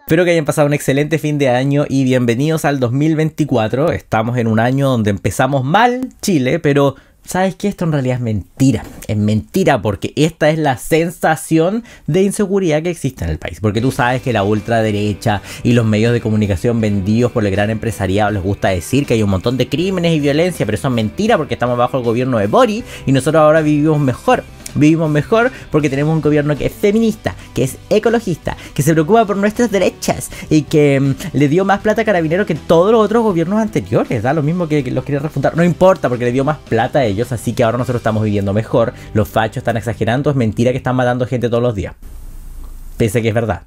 Espero que hayan pasado un excelente fin de año y bienvenidos al 2024. Estamos en un año donde empezamos mal Chile, pero ¿sabes qué? Esto en realidad es mentira. Es mentira porque esta es la sensación de inseguridad que existe en el país. Porque tú sabes que la ultraderecha y los medios de comunicación vendidos por el gran empresariado les gusta decir que hay un montón de crímenes y violencia, pero eso es mentira porque estamos bajo el gobierno de Bori y nosotros ahora vivimos mejor. Vivimos mejor porque tenemos un gobierno que es feminista, que es ecologista, que se preocupa por nuestras derechas y que mm, le dio más plata a Carabineros que todos los otros gobiernos anteriores. Da lo mismo que, los quería refundar. No importa porque le dio más plata a ellos, así que ahora nosotros estamos viviendo mejor. Los fachos están exagerando, es mentira que están matando gente todos los días. Pese que es verdad.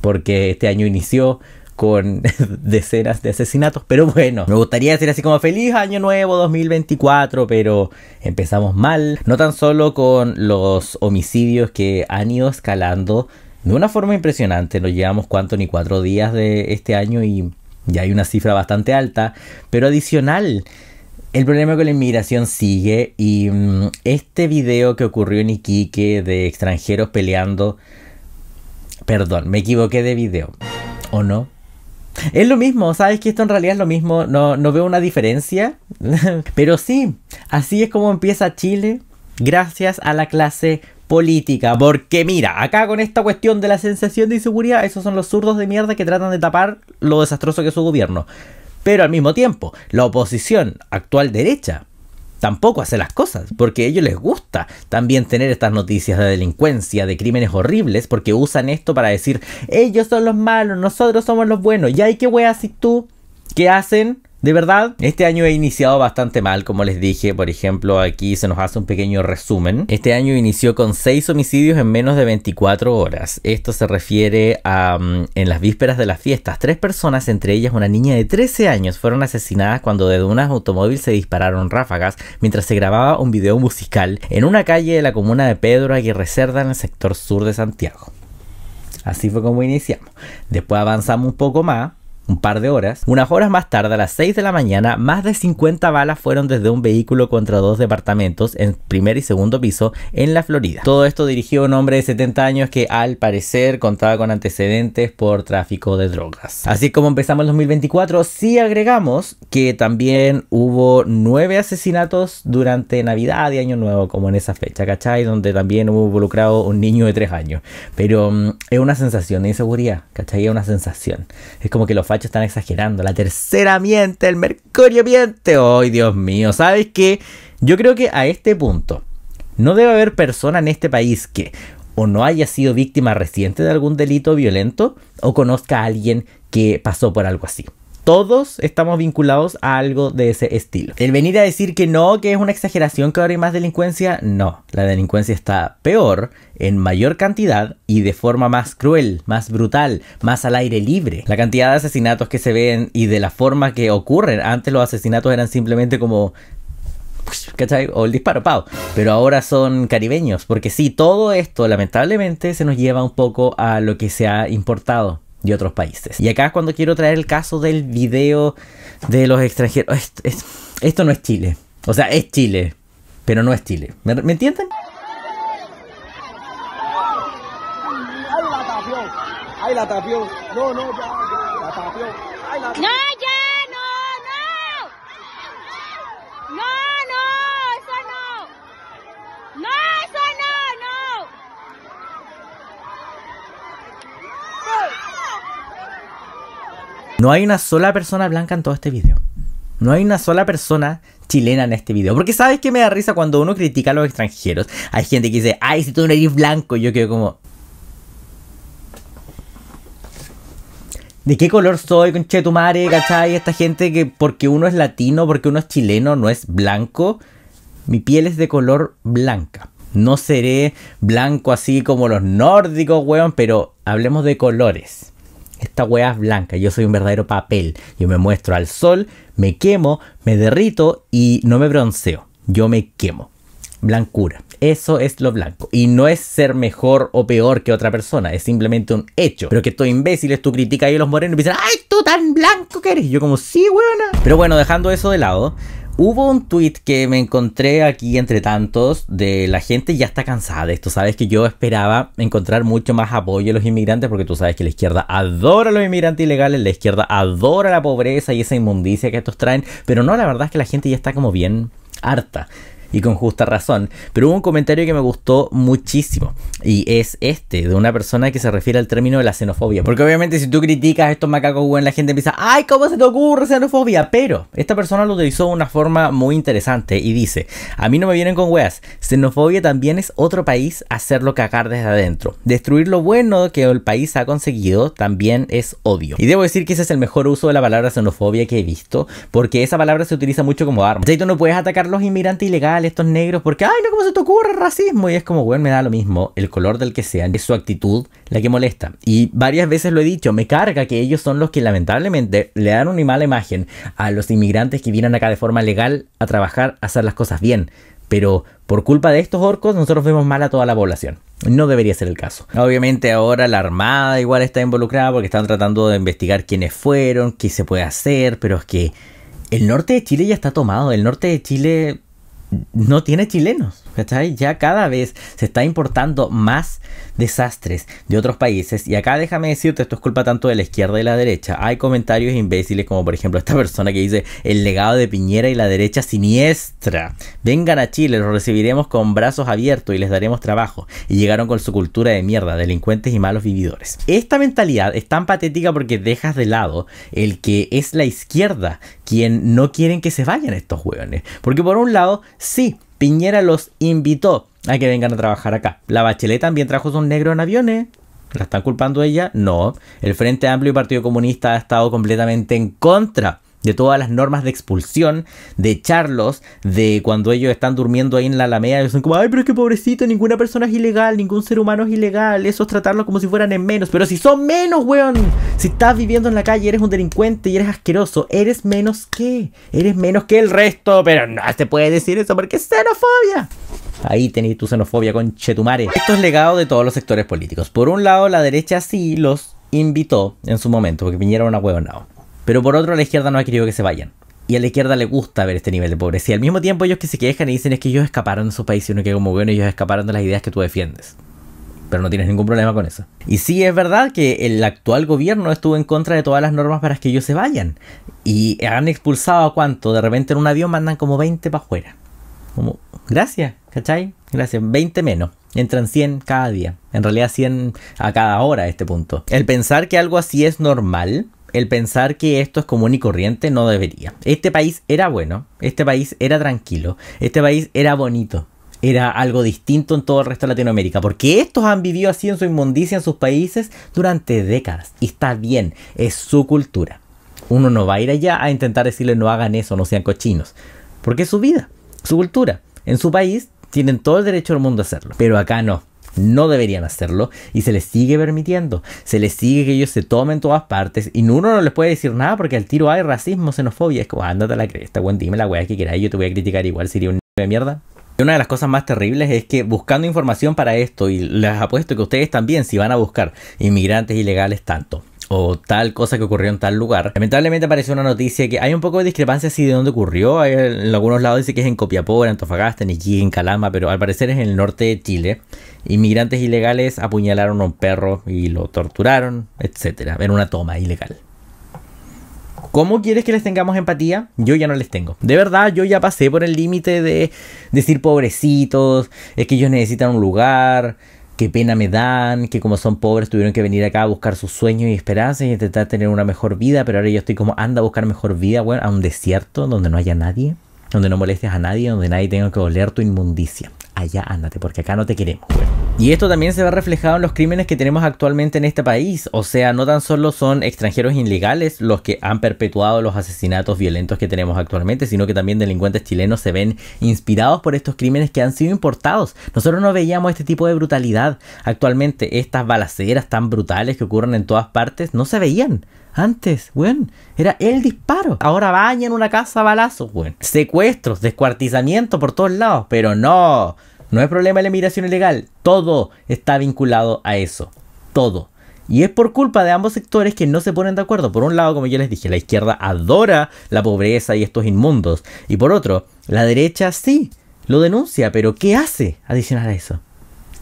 Porque este año inició con decenas de asesinatos. Pero bueno, me gustaría decir así como feliz año nuevo 2024, pero empezamos mal. No tan solo con los homicidios que han ido escalando de una forma impresionante. No llevamos cuánto ni cuatro días de este año y ya hay una cifra bastante alta. Pero adicional, el problema con la inmigración sigue y mm, este video que ocurrió en Iquique de extranjeros peleando... Perdón, me equivoqué de video. ¿O no? Es lo mismo, sabes que esto en realidad es lo mismo, no, veo una diferencia, pero sí, así es como empieza Chile, gracias a la clase política, porque mira, acá con esta cuestión de la sensación de inseguridad, esos son los zurdos de mierda que tratan de tapar lo desastroso que es su gobierno. Pero al mismo tiempo, la oposición actual derecha tampoco hace las cosas, porque a ellos les gusta también tener estas noticias de delincuencia, de crímenes horribles, porque usan esto para decir, ellos son los malos, nosotros somos los buenos, y hay que weas y tú, ¿qué hacen? De verdad, este año he iniciado bastante mal, como les dije, por ejemplo, aquí se nos hace un pequeño resumen. Este año inició con 6 homicidios en menos de 24 horas. Esto se refiere a mm, en las vísperas de las fiestas. Tres personas, entre ellas una niña de 13 años, fueron asesinadas cuando de un automóvil se dispararon ráfagas mientras se grababa un video musical en una calle de la comuna de Pedro Aguirre Cerda en el sector sur de Santiago. Así fue como iniciamos. Después avanzamos un poco más un par de horas. Unas horas más tarde, a las 6 de la mañana, más de 50 balas fueron desde un vehículo contra dos departamentos en primer y segundo piso en la Florida. Todo esto dirigió a un hombre de 70 años que al parecer contaba con antecedentes por tráfico de drogas. Así como empezamos el 2024, Si agregamos que también hubo nueve asesinatos durante Navidad y Año Nuevo, como en esa fecha, ¿cachai? Donde también hubo involucrado un niño de 3 años. Pero mm, es una sensación de inseguridad, ¿cachai? Es una sensación. Es como que los están exagerando. La tercera miente, el mercurio miente. ¡Ay, Dios mío! ¿Sabes qué? Yo creo que a este punto no debe haber persona en este país que o no haya sido víctima reciente de algún delito violento o conozca a alguien que pasó por algo así todos estamos vinculados a algo de ese estilo. El venir a decir que no, que es una exageración, que ahora hay más delincuencia, no. La delincuencia está peor, en mayor cantidad y de forma más cruel, más brutal, más al aire libre. La cantidad de asesinatos que se ven y de la forma que ocurren. Antes los asesinatos eran simplemente como ¿cachai? O el disparo, pao Pero ahora son caribeños, porque sí, todo esto lamentablemente se nos lleva un poco a lo que se ha importado de otros países. Y acá es cuando quiero traer el caso del video de los extranjeros. Esto, no es Chile. O sea, es Chile, pero no es Chile. ¿Me, entienden? No, No hay una sola persona blanca en todo este video. No hay una sola persona chilena en este video. Porque sabes que me da risa cuando uno critica a los extranjeros. Hay gente que dice, ay, si tú no eres blanco, yo quedo como... ¿De qué color soy, madre, cachai? Esta gente que porque uno es latino, porque uno es chileno, no es blanco. Mi piel es de color blanca. No seré blanco así como los nórdicos, weón, pero hablemos de colores esta hueá es blanca, yo soy un verdadero papel, yo me muestro al sol, me quemo, me derrito y no me bronceo, yo me quemo. Blancura, eso es lo blanco. Y no es ser mejor o peor que otra persona, es simplemente un hecho. Pero que estos imbéciles tú criticas a los morenos y dicen: ¡ay, tú tan blanco que eres! Y yo como, sí, weona. Pero bueno, dejando eso de lado, Hubo un tweet que me encontré aquí entre tantos de la gente ya está cansada de esto. Sabes que yo esperaba encontrar mucho más apoyo a los inmigrantes porque tú sabes que la izquierda adora a los inmigrantes ilegales, la izquierda adora la pobreza y esa inmundicia que estos traen, pero no, la verdad es que la gente ya está como bien harta y con justa razón. Pero hubo un comentario que me gustó muchísimo y es este, de una persona que se refiere al término de la xenofobia. Porque obviamente si tú criticas a estos macacos, güey, la gente empieza, ay, ¿cómo se te ocurre xenofobia? Pero esta persona lo utilizó de una forma muy interesante y dice, a mí no me vienen con weas, xenofobia también es otro país hacerlo cagar desde adentro. Destruir lo bueno que el país ha conseguido también es odio. Y debo decir que ese es el mejor uso de la palabra xenofobia que he visto, porque esa palabra se utiliza mucho como arma. Tú no puedes atacar a los inmigrantes ilegales, estos negros, porque, ay, no, ¿cómo se te ocurre racismo? Y es como, bueno, me da lo mismo, el color del que sean, es su actitud la que molesta. Y varias veces lo he dicho, me carga que ellos son los que lamentablemente le dan una mala imagen a los inmigrantes que vienen acá de forma legal a trabajar, a hacer las cosas bien. Pero por culpa de estos orcos nosotros vemos mal a toda la población. No debería ser el caso. Obviamente ahora la Armada igual está involucrada porque están tratando de investigar quiénes fueron, qué se puede hacer, pero es que el norte de Chile ya está tomado. El norte de Chile no tiene chilenos. ¿Cachai? Ya cada vez se está importando más desastres de otros países. Y acá déjame decirte, esto es culpa tanto de la izquierda y la derecha. Hay comentarios imbéciles como por ejemplo esta persona que dice el legado de Piñera y la derecha siniestra. Vengan a Chile, los recibiremos con brazos abiertos y les daremos trabajo. Y llegaron con su cultura de mierda, delincuentes y malos vividores. Esta mentalidad es tan patética porque dejas de lado el que es la izquierda quien no quieren que se vayan estos hueones. Porque por un lado, sí, Piñera los invitó a que vengan a trabajar acá. La Bachelet también trajo un negro en aviones. ¿La están culpando ella? No. El Frente Amplio y Partido Comunista ha estado completamente en contra de todas las normas de expulsión, de echarlos, de cuando ellos están durmiendo ahí en la alameda, Y son como, ay, pero es que pobrecito, ninguna persona es ilegal, ningún ser humano es ilegal, eso es tratarlos como si fueran en menos, pero si son menos, weón, si estás viviendo en la calle, eres un delincuente y eres asqueroso, eres menos que, eres menos que el resto, pero no se puede decir eso porque es xenofobia. Ahí tenéis tu xenofobia con Chetumare. Esto es legado de todos los sectores políticos. Por un lado, la derecha sí los invitó en su momento, porque vinieron a una huevonao. Pero por otro, la izquierda no ha querido que se vayan. Y a la izquierda le gusta ver este nivel de pobreza. Y al mismo tiempo ellos que se quejan y dicen es que ellos escaparon de su país y uno que como bueno ellos escaparon de las ideas que tú defiendes. Pero no tienes ningún problema con eso. Y sí, es verdad que el actual gobierno estuvo en contra de todas las normas para que ellos se vayan. Y han expulsado a cuánto. De repente en un avión mandan como 20 para afuera. Como, gracias, ¿cachai? Gracias, 20 menos. Entran 100 cada día. En realidad 100 a cada hora a este punto. El pensar que algo así es normal el pensar que esto es común y corriente no debería. Este país era bueno, este país era tranquilo, este país era bonito, era algo distinto en todo el resto de Latinoamérica, porque estos han vivido así en su inmundicia en sus países durante décadas, y está bien, es su cultura. Uno no va a ir allá a intentar decirle no hagan eso, no sean cochinos, porque es su vida, su cultura. En su país tienen todo el derecho del mundo a hacerlo, pero acá no. No deberían hacerlo y se les sigue permitiendo. Se les sigue que ellos se tomen todas partes y uno no les puede decir nada porque al tiro hay racismo, xenofobia. Es como, ándate a la cresta, weón, dime la weá que quieras yo te voy a criticar igual, sería un de mierda. Y una de las cosas más terribles es que buscando información para esto, y les apuesto que ustedes también, si van a buscar inmigrantes ilegales tanto, o tal cosa que ocurrió en tal lugar. Lamentablemente apareció una noticia que hay un poco de discrepancia así de dónde ocurrió. en algunos lados dice que es en Copiapó, en Antofagasta, en Iquique, en Calama, pero al parecer es en el norte de Chile. Inmigrantes ilegales apuñalaron a un perro y lo torturaron, etc. Era una toma ilegal. ¿Cómo quieres que les tengamos empatía? Yo ya no les tengo. De verdad, yo ya pasé por el límite de decir pobrecitos, es que ellos necesitan un lugar, qué pena me dan, que como son pobres tuvieron que venir acá a buscar sus sueños y esperanzas y intentar tener una mejor vida, pero ahora yo estoy como, anda a buscar mejor vida, bueno a un desierto donde no haya nadie, donde no molestes a nadie, donde nadie tenga que oler tu inmundicia. Allá ándate, porque acá no te queremos, bueno y esto también se ve reflejado en los crímenes que tenemos actualmente en este país. O sea, no tan solo son extranjeros ilegales los que han perpetuado los asesinatos violentos que tenemos actualmente, sino que también delincuentes chilenos se ven inspirados por estos crímenes que han sido importados. Nosotros no veíamos este tipo de brutalidad. Actualmente estas balaceras tan brutales que ocurren en todas partes no se veían. Antes, bueno, era el disparo. Ahora bañan una casa balazos, weón. Secuestros, descuartizamiento por todos lados. Pero no, no es problema de la inmigración ilegal. Todo está vinculado a eso. Todo. Y es por culpa de ambos sectores que no se ponen de acuerdo. Por un lado, como yo les dije, la izquierda adora la pobreza y estos inmundos. Y por otro, la derecha sí, lo denuncia, pero ¿qué hace adicional a eso?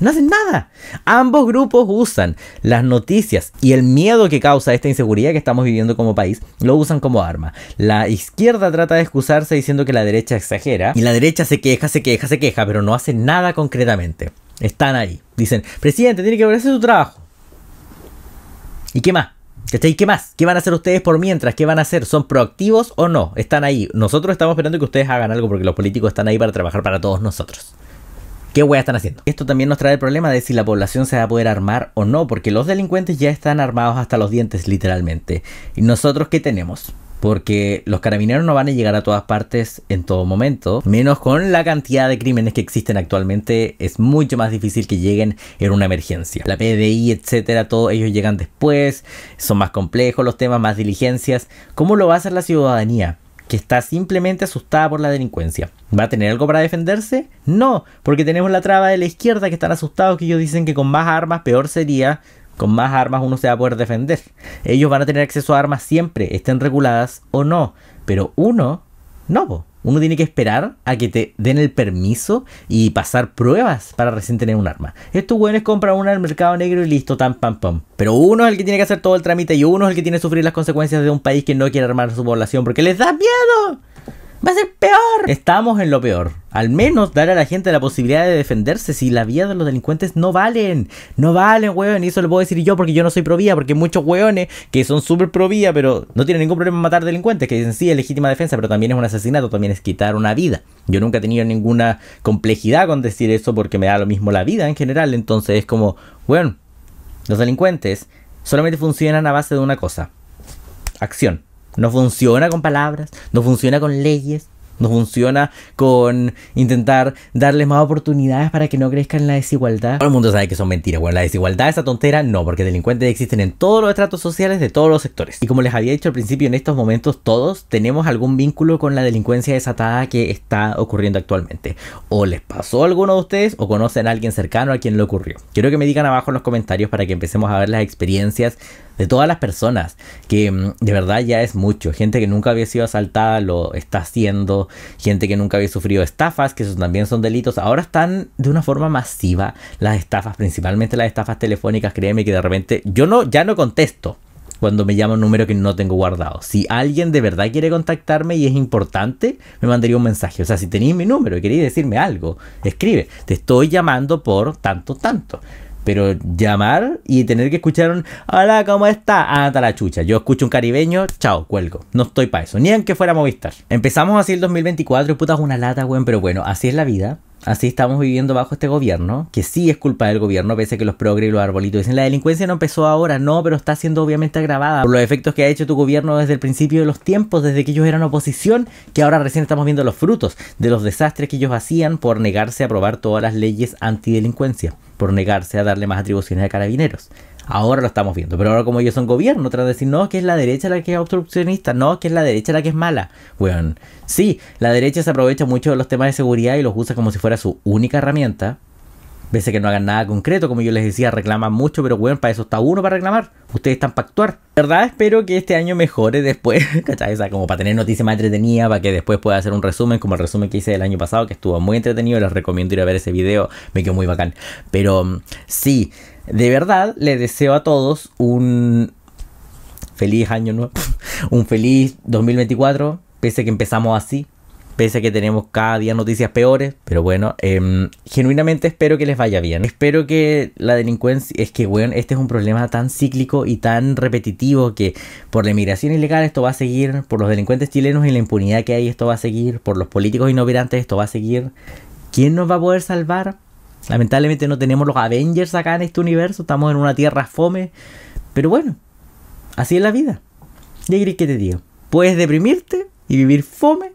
No hacen nada. Ambos grupos usan las noticias y el miedo que causa esta inseguridad que estamos viviendo como país, lo usan como arma. La izquierda trata de excusarse diciendo que la derecha exagera y la derecha se queja, se queja, se queja, pero no hace nada concretamente. Están ahí. Dicen, presidente, tiene que hacer su trabajo. ¿Y qué más? ¿Cachai? ¿Qué más? ¿Qué van a hacer ustedes por mientras? ¿Qué van a hacer? ¿Son proactivos o no? Están ahí. Nosotros estamos esperando que ustedes hagan algo porque los políticos están ahí para trabajar para todos nosotros. ¿Qué a estar haciendo? Esto también nos trae el problema de si la población se va a poder armar o no, porque los delincuentes ya están armados hasta los dientes, literalmente. ¿Y nosotros qué tenemos? porque los carabineros no van a llegar a todas partes en todo momento, menos con la cantidad de crímenes que existen actualmente, es mucho más difícil que lleguen en una emergencia. La PDI, etcétera, todos ellos llegan después, son más complejos los temas, más diligencias. ¿Cómo lo va a hacer la ciudadanía? que está simplemente asustada por la delincuencia. ¿Va a tener algo para defenderse? No, porque tenemos la traba de la izquierda que están asustados que ellos dicen que con más armas peor sería, con más armas uno se va a poder defender. Ellos van a tener acceso a armas siempre, estén reguladas o no, pero uno no. Uno tiene que esperar a que te den el permiso y pasar pruebas para recién tener un arma. Estos es compran una el mercado negro y listo, tan pam pam. Pero uno es el que tiene que hacer todo el trámite y uno es el que tiene que sufrir las consecuencias de un país que no quiere armar a su población porque les da miedo va a ser peor. Estamos en lo peor. Al menos dar a la gente la posibilidad de defenderse si la vida de los delincuentes no valen. No valen, weón. Y eso lo puedo decir yo porque yo no soy pro vía. Porque muchos weones que son súper pro pero no tienen ningún problema en matar delincuentes. Que dicen sí, es legítima defensa, pero también es un asesinato, también es quitar una vida. Yo nunca he tenido ninguna complejidad con decir eso porque me da lo mismo la vida en general. Entonces es como, weón, los delincuentes solamente funcionan a base de una cosa. Acción. No funciona con palabras, no funciona con leyes, no funciona con intentar darles más oportunidades para que no crezcan la desigualdad. Todo el mundo sabe que son mentiras, bueno, la desigualdad, esa tontera, no, porque delincuentes existen en todos los estratos sociales de todos los sectores. Y como les había dicho al principio, en estos momentos todos tenemos algún vínculo con la delincuencia desatada que está ocurriendo actualmente. O les pasó a alguno de ustedes o conocen a alguien cercano a quien le ocurrió. Quiero que me digan abajo en los comentarios para que empecemos a ver las experiencias de todas las personas, que mm, de verdad ya es mucho. Gente que nunca había sido asaltada lo está haciendo, gente que nunca había sufrido estafas, que eso también son delitos. Ahora están de una forma masiva las estafas, principalmente las estafas telefónicas, créeme que de repente yo no, ya no contesto cuando me llamo un número que no tengo guardado. Si alguien de verdad quiere contactarme y es importante, me mandaría un mensaje. O sea, si tenéis mi número y queréis decirme algo, escribe. Te estoy llamando por tanto, tanto. Pero llamar y tener que escuchar un hola, ¿cómo está? Anda ah, la chucha. Yo escucho un caribeño, chao, cuelgo. No estoy para eso. Ni aunque fuera Movistar. Empezamos así el 2024 puta una lata, weón. Pero bueno, así es la vida. Así estamos viviendo bajo este gobierno, que sí es culpa del gobierno, pese a que los progres y los arbolitos dicen la delincuencia no empezó ahora, no, pero está siendo obviamente agravada por los efectos que ha hecho tu gobierno desde el principio de los tiempos, desde que ellos eran oposición, que ahora recién estamos viendo los frutos de los desastres que ellos hacían por negarse a aprobar todas las leyes antidelincuencia, por negarse a darle más atribuciones a carabineros. Ahora lo estamos viendo. Pero ahora como ellos son gobierno, tratan de decir, no, que es la derecha la que es obstruccionista, no, que es la derecha la que es mala. Bueno, sí, la derecha se aprovecha mucho de los temas de seguridad y los usa como si fuera su única herramienta. veces que no hagan nada concreto, como yo les decía, reclaman mucho, pero bueno, para eso está uno para reclamar. Ustedes están para actuar. verdad, espero que este año mejore después, ¿cachai? O sea, como para tener noticias más entretenidas, para que después pueda hacer un resumen, como el resumen que hice del año pasado, que estuvo muy entretenido. Les recomiendo ir a ver ese video, me quedó muy bacán. Pero mm, sí, de verdad, le deseo a todos un feliz año nuevo, un feliz 2024, pese a que empezamos así, pese a que tenemos cada día noticias peores, pero bueno, em, genuinamente espero que les vaya bien. Espero que la delincuencia, es que, bueno, este es un problema tan cíclico y tan repetitivo que por la inmigración ilegal esto va a seguir, por los delincuentes chilenos y la impunidad que hay esto va a seguir, por los políticos inoperantes esto va a seguir. ¿Quién nos va a poder salvar? Lamentablemente no tenemos los Avengers acá en este universo, estamos en una tierra fome. Pero bueno, así es la vida. ¿Qué que te digo? Puedes deprimirte y vivir fome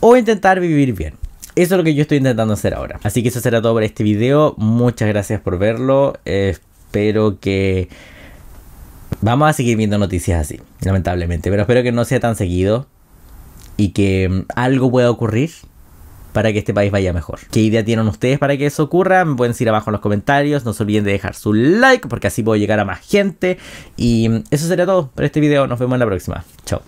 o intentar vivir bien. Eso es lo que yo estoy intentando hacer ahora. Así que eso será todo por este video. Muchas gracias por verlo. espero que... Vamos a seguir viendo noticias así, lamentablemente. Pero espero que no sea tan seguido y que mm, algo pueda ocurrir para que este país vaya mejor. ¿Qué idea tienen ustedes para que eso ocurra? Me pueden decir abajo en los comentarios. No se olviden de dejar su like porque así puedo llegar a más gente. Y eso sería todo para este video. Nos vemos en la próxima. Chao.